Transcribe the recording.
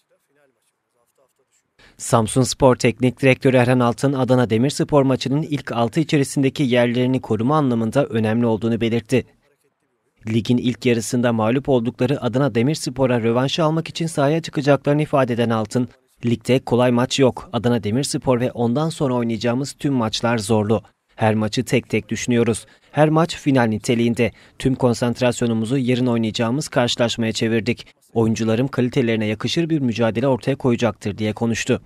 maçıyla final maçımız. Hafta hafta düşünüyoruz. Samsun Spor Teknik Direktörü Erhan Altın, Adana Demirspor maçının ilk 6 içerisindeki yerlerini koruma anlamında önemli olduğunu belirtti. Ligin ilk yarısında mağlup oldukları Adana Demirspor'a rövanş almak için sahaya çıkacaklarını ifade eden Altın, Ligde kolay maç yok. Adana Demirspor ve ondan sonra oynayacağımız tüm maçlar zorlu. Her maçı tek tek düşünüyoruz. Her maç final niteliğinde. Tüm konsantrasyonumuzu yarın oynayacağımız karşılaşmaya çevirdik. Oyuncularım kalitelerine yakışır bir mücadele ortaya koyacaktır diye konuştu.